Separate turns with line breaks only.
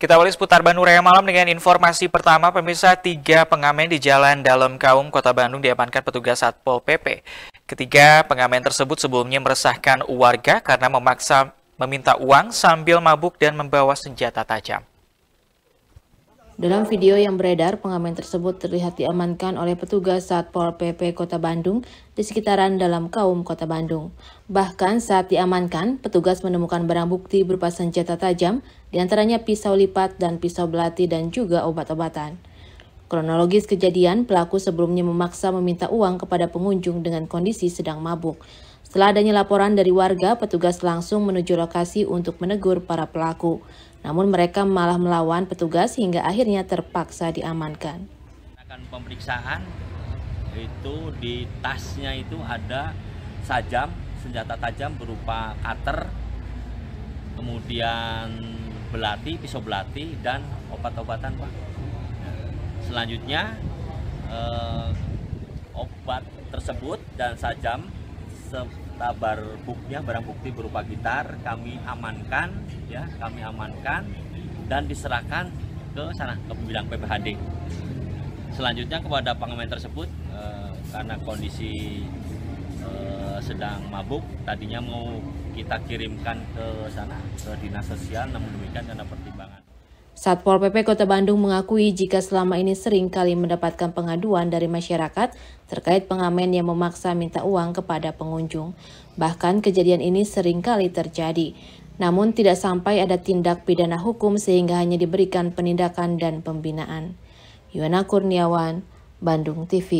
Kita awali seputar Bandung Raya Malam dengan informasi pertama, pemirsa tiga pengamen di Jalan Dalam Kaum Kota Bandung diamankan petugas Satpol PP. Ketiga pengamen tersebut sebelumnya meresahkan warga karena memaksa meminta uang sambil mabuk dan membawa senjata tajam.
Dalam video yang beredar, pengamen tersebut terlihat diamankan oleh petugas Satpol PP Kota Bandung di sekitaran dalam kaum Kota Bandung. Bahkan saat diamankan, petugas menemukan barang bukti berupa senjata tajam, diantaranya pisau lipat dan pisau belati dan juga obat-obatan. Kronologis kejadian, pelaku sebelumnya memaksa meminta uang kepada pengunjung dengan kondisi sedang mabuk. Setelah adanya laporan dari warga, petugas langsung menuju lokasi untuk menegur para pelaku. Namun mereka malah melawan petugas hingga akhirnya terpaksa diamankan.
Akan pemeriksaan itu di tasnya itu ada sajam, senjata tajam berupa cutter, kemudian belati, pisau belati, dan obat-obatan Pak selanjutnya eh, obat tersebut dan sajam setabar buknya barang bukti berupa gitar kami amankan ya kami amankan dan diserahkan ke sana ke bidang PPHD selanjutnya kepada pengamen tersebut eh, karena kondisi eh, sedang mabuk tadinya mau kita kirimkan ke sana ke dinas sosial namun demikian karena pertimbangan
Satpol PP Kota Bandung mengakui jika selama ini sering kali mendapatkan pengaduan dari masyarakat terkait pengamen yang memaksa minta uang kepada pengunjung. Bahkan kejadian ini sering kali terjadi. Namun tidak sampai ada tindak pidana hukum sehingga hanya diberikan penindakan dan pembinaan. Yona Kurniawan, Bandung TV